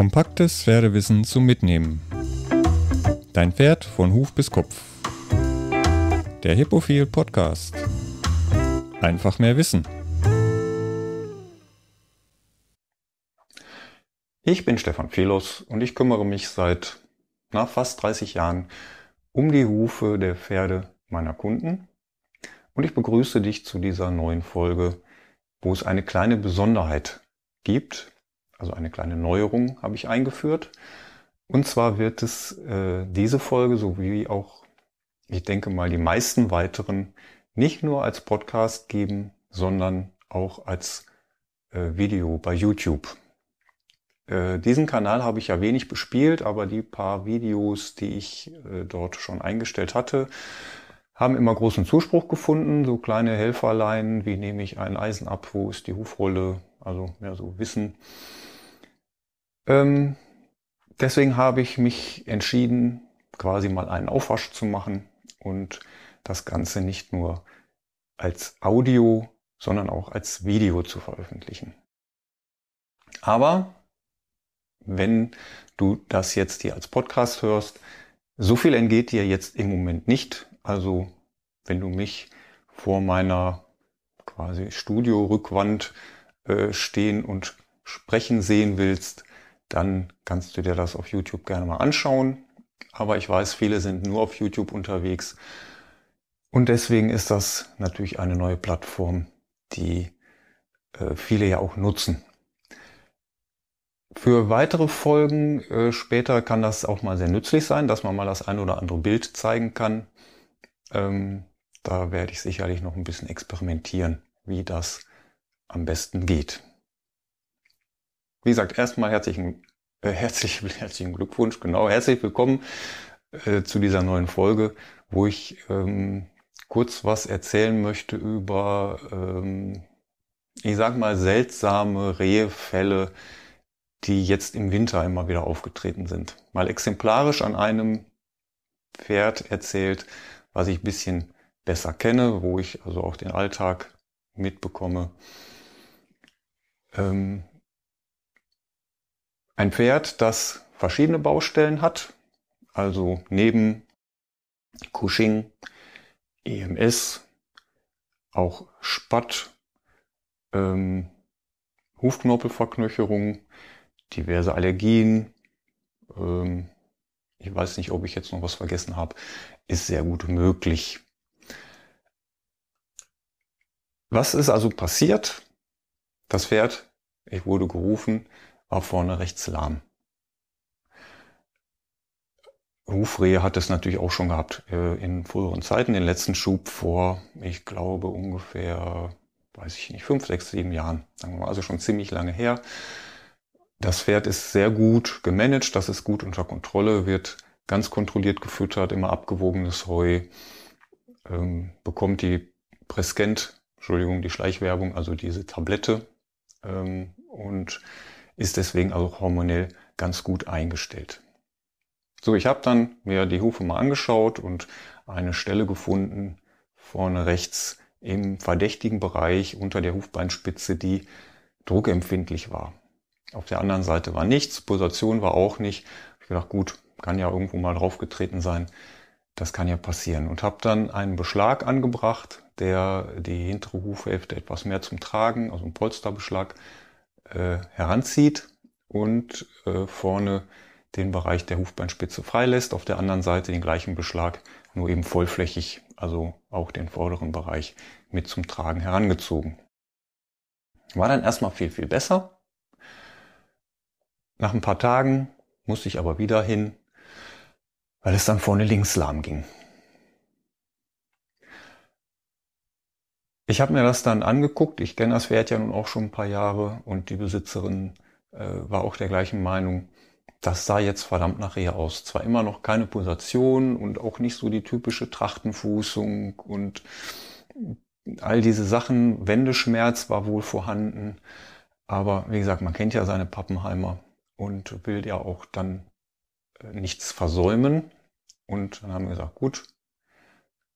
Kompaktes Pferdewissen zum Mitnehmen. Dein Pferd von Huf bis Kopf. Der Hippophil Podcast. Einfach mehr Wissen. Ich bin Stefan Felos und ich kümmere mich seit nach fast 30 Jahren um die Hufe der Pferde meiner Kunden. Und ich begrüße dich zu dieser neuen Folge, wo es eine kleine Besonderheit gibt also eine kleine Neuerung habe ich eingeführt. Und zwar wird es äh, diese Folge sowie auch, ich denke mal, die meisten weiteren nicht nur als Podcast geben, sondern auch als äh, Video bei YouTube. Äh, diesen Kanal habe ich ja wenig bespielt, aber die paar Videos, die ich äh, dort schon eingestellt hatte, haben immer großen Zuspruch gefunden. So kleine Helferlein, wie nehme ich ein Eisen ab, wo ist die Hufrolle, also mehr so Wissen. Ähm, deswegen habe ich mich entschieden, quasi mal einen Aufwasch zu machen und das Ganze nicht nur als Audio, sondern auch als Video zu veröffentlichen. Aber wenn du das jetzt hier als Podcast hörst, so viel entgeht dir jetzt im Moment nicht. Also wenn du mich vor meiner quasi Studio-Rückwand äh, stehen und sprechen sehen willst, dann kannst du dir das auf YouTube gerne mal anschauen. Aber ich weiß, viele sind nur auf YouTube unterwegs. Und deswegen ist das natürlich eine neue Plattform, die äh, viele ja auch nutzen. Für weitere Folgen äh, später kann das auch mal sehr nützlich sein, dass man mal das ein oder andere Bild zeigen kann. Ähm, da werde ich sicherlich noch ein bisschen experimentieren, wie das am besten geht wie gesagt, erstmal herzlichen, äh, herzlichen, herzlichen Glückwunsch, genau, herzlich willkommen äh, zu dieser neuen Folge, wo ich ähm, kurz was erzählen möchte über, ähm, ich sag mal, seltsame Rehefälle, die jetzt im Winter immer wieder aufgetreten sind. Mal exemplarisch an einem Pferd erzählt, was ich ein bisschen besser kenne, wo ich also auch den Alltag mitbekomme. Ähm, ein Pferd, das verschiedene Baustellen hat, also neben Cushing, EMS, auch Spatt, ähm, Hufknorpelverknöcherung, diverse Allergien. Ähm, ich weiß nicht, ob ich jetzt noch was vergessen habe. Ist sehr gut möglich. Was ist also passiert? Das Pferd, ich wurde gerufen, war vorne rechts lahm. Hufrehe hat es natürlich auch schon gehabt äh, in früheren Zeiten. Den letzten Schub vor, ich glaube, ungefähr, weiß ich nicht, fünf, sechs, sieben Jahren. Sagen wir mal, also schon ziemlich lange her. Das Pferd ist sehr gut gemanagt, das ist gut unter Kontrolle, wird ganz kontrolliert gefüttert, immer abgewogenes Heu, ähm, bekommt die Preskent, Entschuldigung, die Schleichwerbung, also diese Tablette ähm, und ist deswegen auch hormonell ganz gut eingestellt. So, ich habe dann mir die Hufe mal angeschaut und eine Stelle gefunden, vorne rechts im verdächtigen Bereich unter der Hufbeinspitze, die druckempfindlich war. Auf der anderen Seite war nichts, Pulsation war auch nicht. Ich gedacht, gut, kann ja irgendwo mal draufgetreten sein. Das kann ja passieren. Und habe dann einen Beschlag angebracht, der die hintere Hufhälfte etwas mehr zum Tragen, also einen Polsterbeschlag, äh, heranzieht und äh, vorne den Bereich der Hufbeinspitze freilässt, auf der anderen Seite den gleichen Beschlag, nur eben vollflächig, also auch den vorderen Bereich mit zum Tragen herangezogen. War dann erstmal viel, viel besser. Nach ein paar Tagen musste ich aber wieder hin, weil es dann vorne links lahm ging. Ich habe mir das dann angeguckt. Ich kenne das Pferd ja nun auch schon ein paar Jahre und die Besitzerin äh, war auch der gleichen Meinung. Das sah jetzt verdammt nach Rehe aus. Zwar immer noch keine Pulsation und auch nicht so die typische Trachtenfußung und all diese Sachen. Wendeschmerz war wohl vorhanden. Aber wie gesagt, man kennt ja seine Pappenheimer und will ja auch dann äh, nichts versäumen. Und dann haben wir gesagt, gut,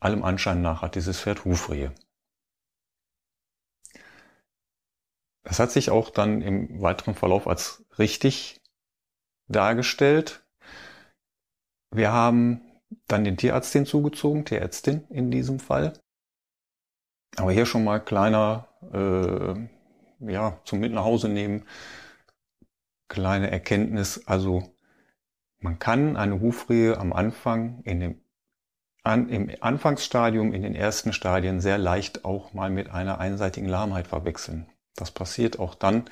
allem Anschein nach hat dieses Pferd Hufrehe. Das hat sich auch dann im weiteren Verlauf als richtig dargestellt. Wir haben dann den Tierarzt hinzugezogen, Tierärztin in diesem Fall. Aber hier schon mal kleiner, äh, ja, zum Mit nach Hause nehmen, kleine Erkenntnis. Also man kann eine Hufrehe am Anfang in dem an, im Anfangsstadium, in den ersten Stadien sehr leicht auch mal mit einer einseitigen Lahmheit verwechseln. Das passiert auch dann,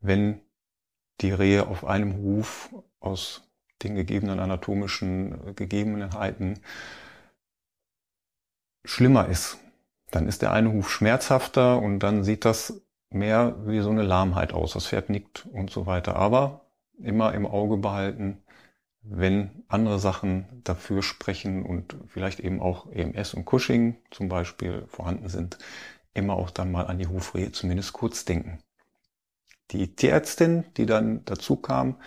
wenn die Rehe auf einem Huf aus den gegebenen anatomischen äh, Gegebenheiten schlimmer ist. Dann ist der eine Huf schmerzhafter und dann sieht das mehr wie so eine Lahmheit aus. Das Pferd nickt und so weiter. Aber immer im Auge behalten, wenn andere Sachen dafür sprechen und vielleicht eben auch EMS und Cushing zum Beispiel vorhanden sind, immer auch dann mal an die Hufrehe zumindest kurz denken. Die Tierärztin, die dann dazu kam,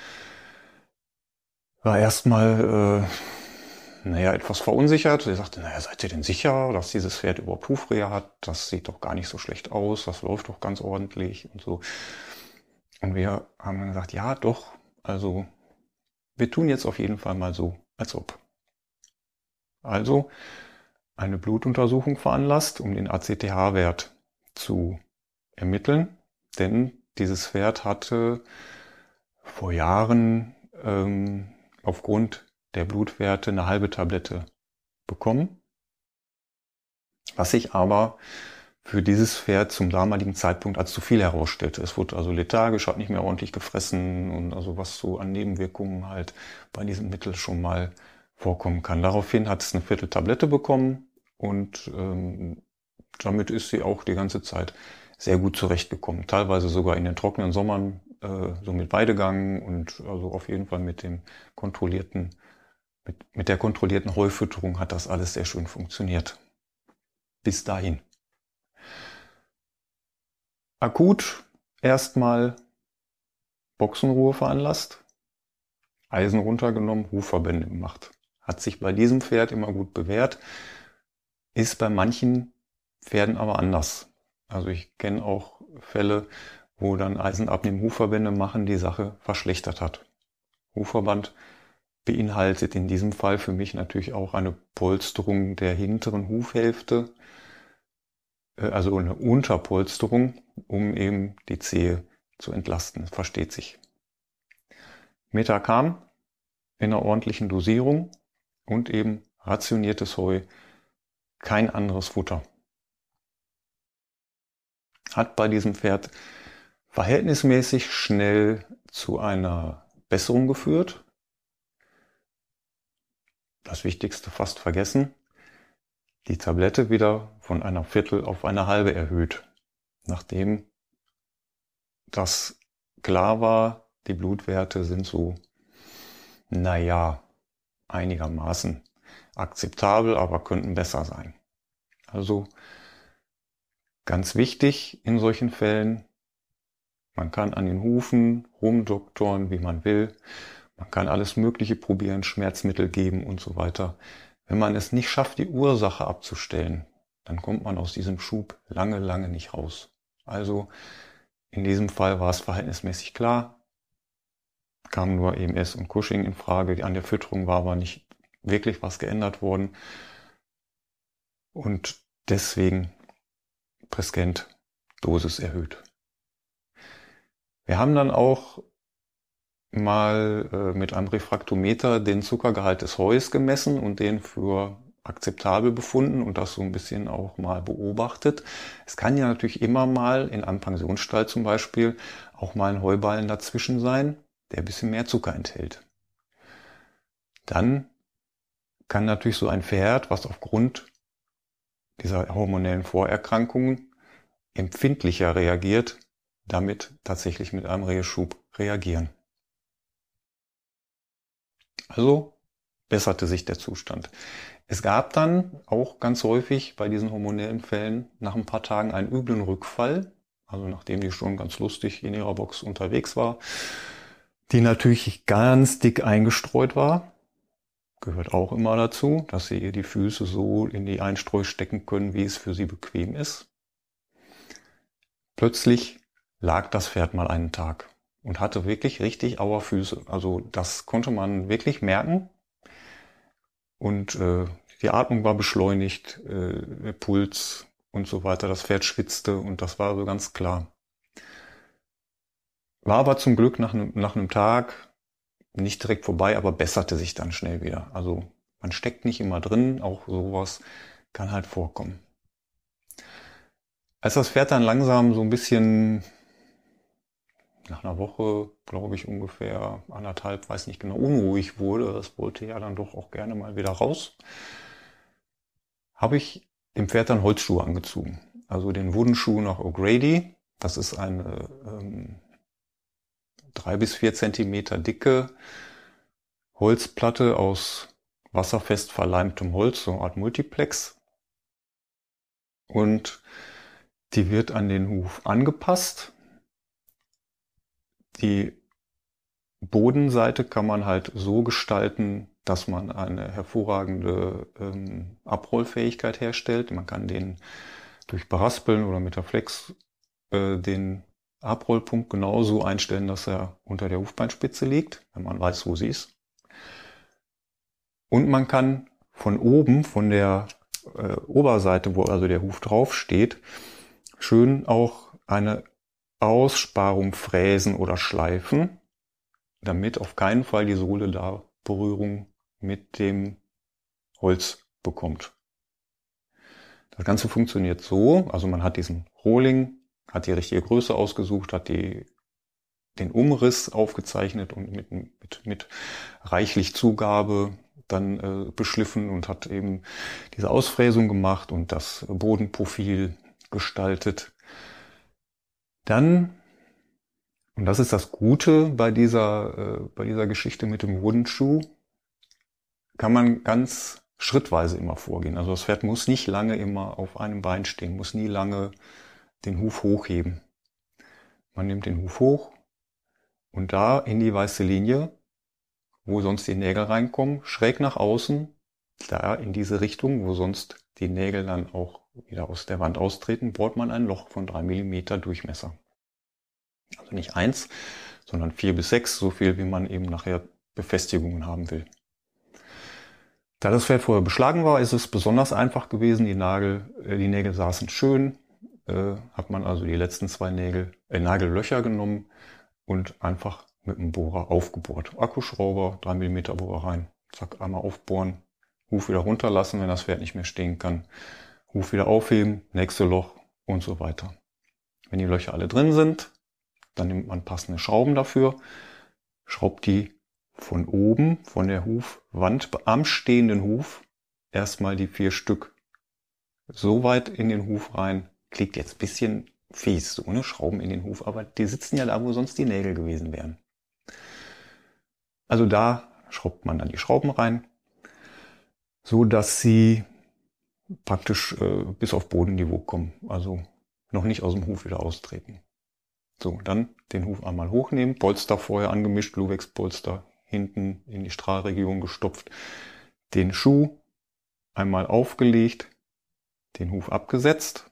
war erstmal äh, naja, etwas verunsichert. Sie sagte, naja, seid ihr denn sicher, dass dieses Pferd überhaupt Hufrehe hat? Das sieht doch gar nicht so schlecht aus, das läuft doch ganz ordentlich und so. Und wir haben dann gesagt, ja, doch, also wir tun jetzt auf jeden Fall mal so, als ob. Also eine Blutuntersuchung veranlasst, um den ACTH-Wert zu ermitteln. Denn dieses Pferd hatte vor Jahren ähm, aufgrund der Blutwerte eine halbe Tablette bekommen, was sich aber für dieses Pferd zum damaligen Zeitpunkt als zu viel herausstellte. Es wurde also lethargisch, hat nicht mehr ordentlich gefressen und also was so an Nebenwirkungen halt bei diesem Mittel schon mal vorkommen kann. Daraufhin hat es eine Viertel Tablette bekommen und ähm, damit ist sie auch die ganze Zeit sehr gut zurechtgekommen. Teilweise sogar in den trockenen Sommern, äh, so mit Weidegang und also auf jeden Fall mit dem kontrollierten, mit, mit der kontrollierten Heufütterung hat das alles sehr schön funktioniert. Bis dahin. Akut erstmal Boxenruhe veranlasst, Eisen runtergenommen, Hufverbände gemacht. Hat sich bei diesem Pferd immer gut bewährt. Ist bei manchen Pferden aber anders. Also ich kenne auch Fälle, wo dann Eisenabnehmen-Hufverbände machen, die Sache verschlechtert hat. Hufverband beinhaltet in diesem Fall für mich natürlich auch eine Polsterung der hinteren Hufhälfte, äh, also eine Unterpolsterung, um eben die Zehe zu entlasten, versteht sich. Metacam in einer ordentlichen Dosierung und eben rationiertes Heu kein anderes Futter. Hat bei diesem Pferd verhältnismäßig schnell zu einer Besserung geführt. Das Wichtigste fast vergessen. Die Tablette wieder von einer Viertel auf eine halbe erhöht, nachdem das klar war, die Blutwerte sind so, naja, einigermaßen akzeptabel, aber könnten besser sein. Also ganz wichtig in solchen Fällen, man kann an den Hufen rumdoktoren, wie man will. Man kann alles Mögliche probieren, Schmerzmittel geben und so weiter. Wenn man es nicht schafft, die Ursache abzustellen, dann kommt man aus diesem Schub lange, lange nicht raus. Also in diesem Fall war es verhältnismäßig klar, kam nur EMS und Cushing in Frage. An der Fütterung war aber nicht wirklich was geändert worden. Und deswegen Preskent Dosis erhöht. Wir haben dann auch mal äh, mit einem Refraktometer den Zuckergehalt des Heus gemessen und den für akzeptabel befunden und das so ein bisschen auch mal beobachtet. Es kann ja natürlich immer mal in einem Pensionsstall zum Beispiel auch mal ein Heuballen dazwischen sein, der ein bisschen mehr Zucker enthält. Dann kann natürlich so ein Pferd, was aufgrund dieser hormonellen Vorerkrankungen empfindlicher reagiert, damit tatsächlich mit einem Reheschub reagieren. Also besserte sich der Zustand. Es gab dann auch ganz häufig bei diesen hormonellen Fällen nach ein paar Tagen einen üblen Rückfall, also nachdem die schon ganz lustig in ihrer Box unterwegs war, die natürlich ganz dick eingestreut war, gehört auch immer dazu, dass sie ihr die Füße so in die Einstreu stecken können, wie es für sie bequem ist. Plötzlich lag das Pferd mal einen Tag und hatte wirklich richtig Auerfüße. Also das konnte man wirklich merken. Und äh, die Atmung war beschleunigt, äh, der Puls und so weiter. Das Pferd schwitzte und das war so ganz klar. War aber zum Glück nach, ne, nach einem Tag, nicht direkt vorbei, aber besserte sich dann schnell wieder. Also man steckt nicht immer drin, auch sowas kann halt vorkommen. Als das Pferd dann langsam so ein bisschen nach einer Woche, glaube ich, ungefähr anderthalb, weiß nicht genau, unruhig wurde, das wollte ja dann doch auch gerne mal wieder raus, habe ich dem Pferd dann Holzschuhe angezogen. Also den Wudenschuh nach O'Grady. Das ist eine ähm, drei bis vier Zentimeter dicke Holzplatte aus wasserfest verleimtem Holz, so eine Art Multiplex. Und die wird an den Huf angepasst. Die Bodenseite kann man halt so gestalten, dass man eine hervorragende ähm, Abrollfähigkeit herstellt. Man kann den durch Beraspeln oder mit der Flex äh, den Abrollpunkt genauso einstellen, dass er unter der Hufbeinspitze liegt, wenn man weiß, wo sie ist. Und man kann von oben, von der äh, Oberseite, wo also der Huf drauf steht, schön auch eine Aussparung fräsen oder schleifen, damit auf keinen Fall die Sohle da Berührung mit dem Holz bekommt. Das Ganze funktioniert so, also man hat diesen Rohling hat die richtige Größe ausgesucht, hat die, den Umriss aufgezeichnet und mit, mit, mit reichlich Zugabe dann äh, beschliffen und hat eben diese Ausfräsung gemacht und das Bodenprofil gestaltet. Dann, und das ist das Gute bei dieser, äh, bei dieser Geschichte mit dem Wooden kann man ganz schrittweise immer vorgehen. Also das Pferd muss nicht lange immer auf einem Bein stehen, muss nie lange den Huf hochheben. Man nimmt den Huf hoch und da in die weiße Linie, wo sonst die Nägel reinkommen, schräg nach außen, da in diese Richtung, wo sonst die Nägel dann auch wieder aus der Wand austreten, bohrt man ein Loch von drei Millimeter Durchmesser. Also nicht eins, sondern vier bis sechs, so viel wie man eben nachher Befestigungen haben will. Da das Pferd vorher beschlagen war, ist es besonders einfach gewesen. Die, Nagel, äh, die Nägel saßen schön, äh, hat man also die letzten zwei Nägel, äh, Nagellöcher genommen und einfach mit dem Bohrer aufgebohrt. Akkuschrauber, 3 mm Bohrer rein. Zack, einmal aufbohren, Huf wieder runterlassen, wenn das Pferd nicht mehr stehen kann. Huf wieder aufheben, nächste Loch und so weiter. Wenn die Löcher alle drin sind, dann nimmt man passende Schrauben dafür, schraubt die von oben, von der Hufwand am stehenden Huf erstmal die vier Stück so weit in den Huf rein, klingt jetzt ein bisschen fies, so ne? Schrauben in den Hof, aber die sitzen ja da, wo sonst die Nägel gewesen wären. Also da schraubt man dann die Schrauben rein, so dass sie praktisch äh, bis auf Bodenniveau kommen, also noch nicht aus dem Hof wieder austreten. So, dann den Hof einmal hochnehmen, Polster vorher angemischt, Luwex-Polster hinten in die Strahlregion gestopft, den Schuh einmal aufgelegt, den Huf abgesetzt,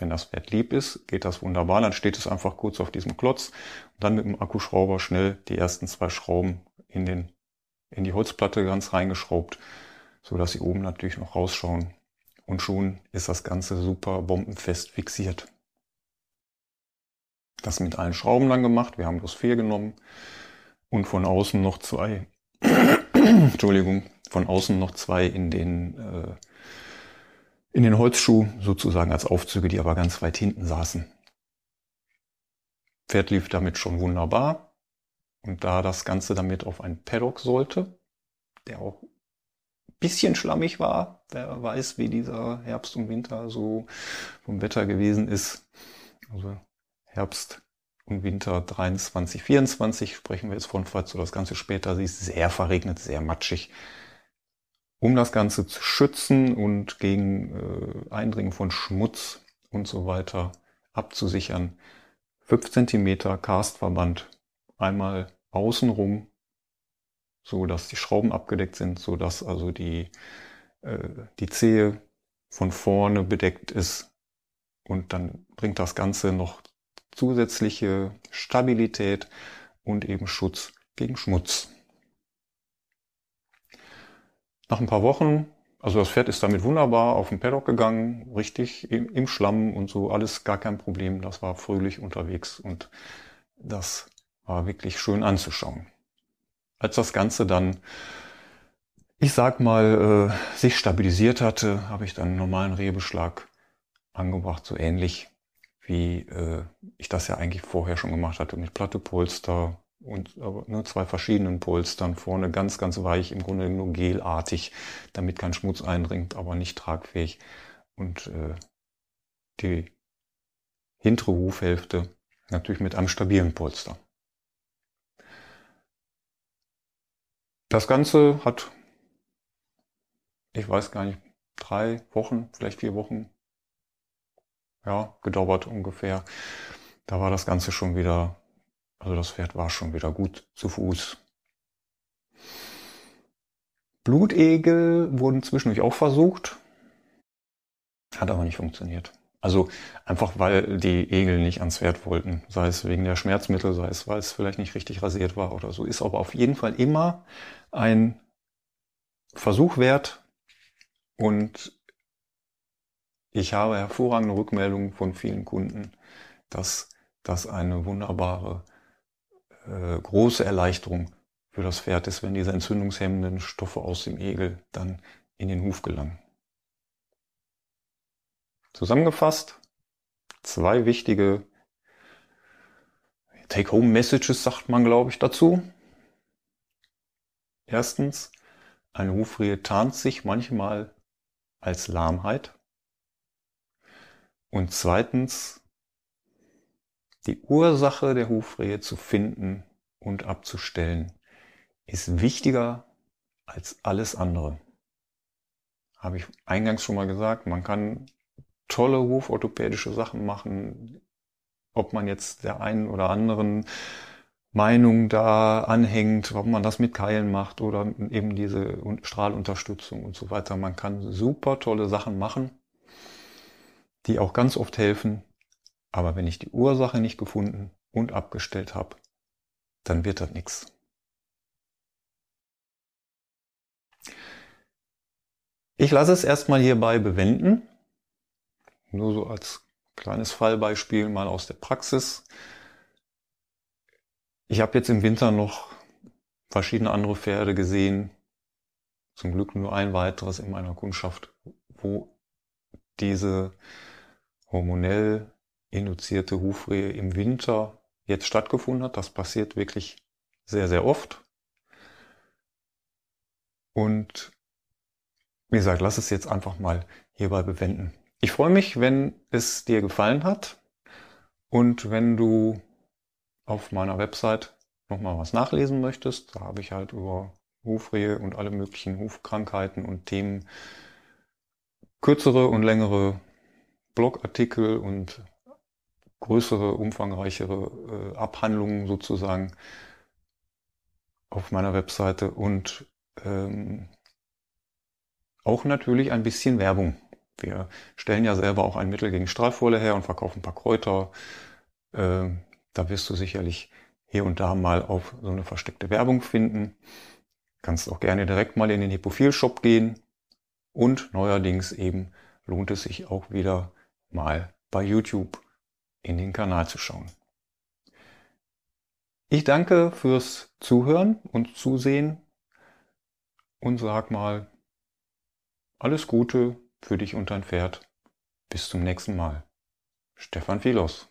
wenn das Pferd lieb ist, geht das wunderbar. Dann steht es einfach kurz auf diesem Klotz und dann mit dem Akkuschrauber schnell die ersten zwei Schrauben in, den, in die Holzplatte ganz reingeschraubt, so dass sie oben natürlich noch rausschauen. Und schon ist das Ganze super bombenfest fixiert. Das mit allen Schrauben lang gemacht. Wir haben bloß vier genommen und von außen noch zwei. Entschuldigung, von außen noch zwei in den äh, in den Holzschuh, sozusagen als Aufzüge, die aber ganz weit hinten saßen. Pferd lief damit schon wunderbar. Und da das Ganze damit auf ein Paddock sollte, der auch ein bisschen schlammig war, wer weiß, wie dieser Herbst und Winter so vom Wetter gewesen ist. Also Herbst und Winter 23, 24 sprechen wir jetzt von, falls du das Ganze später siehst, sehr verregnet, sehr matschig um das Ganze zu schützen und gegen äh, Eindringen von Schmutz und so weiter abzusichern. 5 cm Castverband einmal außenrum, so dass die Schrauben abgedeckt sind, so dass also die, äh, die Zehe von vorne bedeckt ist. Und dann bringt das Ganze noch zusätzliche Stabilität und eben Schutz gegen Schmutz. Nach ein paar Wochen, also das Pferd ist damit wunderbar auf den Paddock gegangen, richtig im, im Schlamm und so, alles gar kein Problem. Das war fröhlich unterwegs und das war wirklich schön anzuschauen. Als das Ganze dann, ich sag mal, äh, sich stabilisiert hatte, habe ich dann einen normalen Rehbeschlag angebracht, so ähnlich wie äh, ich das ja eigentlich vorher schon gemacht hatte, mit Plattepolster, und aber, ne, zwei verschiedenen Polstern vorne ganz, ganz weich, im Grunde nur gelartig, damit kein Schmutz eindringt, aber nicht tragfähig. Und äh, die hintere Hufhälfte natürlich mit einem stabilen Polster. Das Ganze hat, ich weiß gar nicht, drei Wochen, vielleicht vier Wochen, ja, gedauert ungefähr. Da war das Ganze schon wieder also das Pferd war schon wieder gut zu Fuß. Blutegel wurden zwischendurch auch versucht, hat aber nicht funktioniert. Also einfach, weil die Egel nicht ans Pferd wollten, sei es wegen der Schmerzmittel, sei es, weil es vielleicht nicht richtig rasiert war oder so. Ist aber auf jeden Fall immer ein Versuch wert und ich habe hervorragende Rückmeldungen von vielen Kunden, dass das eine wunderbare äh, große Erleichterung für das Pferd ist, wenn diese entzündungshemmenden Stoffe aus dem Egel dann in den Huf gelangen. Zusammengefasst, zwei wichtige Take-Home-Messages sagt man, glaube ich, dazu. Erstens, eine Hufrehe tarnt sich manchmal als Lahmheit. Und zweitens, die Ursache der Hufrehe zu finden und abzustellen ist wichtiger als alles andere. Habe ich eingangs schon mal gesagt, man kann tolle huforthopädische Sachen machen, ob man jetzt der einen oder anderen Meinung da anhängt, ob man das mit Keilen macht oder eben diese Strahlunterstützung und so weiter. Man kann super tolle Sachen machen, die auch ganz oft helfen, aber wenn ich die Ursache nicht gefunden und abgestellt habe, dann wird das nichts. Ich lasse es erstmal hierbei bewenden. Nur so als kleines Fallbeispiel mal aus der Praxis. Ich habe jetzt im Winter noch verschiedene andere Pferde gesehen. Zum Glück nur ein weiteres in meiner Kundschaft, wo diese hormonell induzierte Hufrehe im Winter jetzt stattgefunden hat. Das passiert wirklich sehr, sehr oft. Und wie gesagt, lass es jetzt einfach mal hierbei bewenden. Ich freue mich, wenn es dir gefallen hat und wenn du auf meiner Website nochmal was nachlesen möchtest. Da habe ich halt über Hufrehe und alle möglichen Hufkrankheiten und Themen kürzere und längere Blogartikel und größere, umfangreichere äh, Abhandlungen sozusagen auf meiner Webseite und ähm, auch natürlich ein bisschen Werbung. Wir stellen ja selber auch ein Mittel gegen Strahlfolie her und verkaufen ein paar Kräuter. Äh, da wirst du sicherlich hier und da mal auf so eine versteckte Werbung finden. Kannst auch gerne direkt mal in den Hippophil-Shop gehen. Und neuerdings eben lohnt es sich auch wieder mal bei YouTube in den Kanal zu schauen. Ich danke fürs Zuhören und Zusehen und sag mal alles Gute für dich und dein Pferd. Bis zum nächsten Mal. Stefan Filos.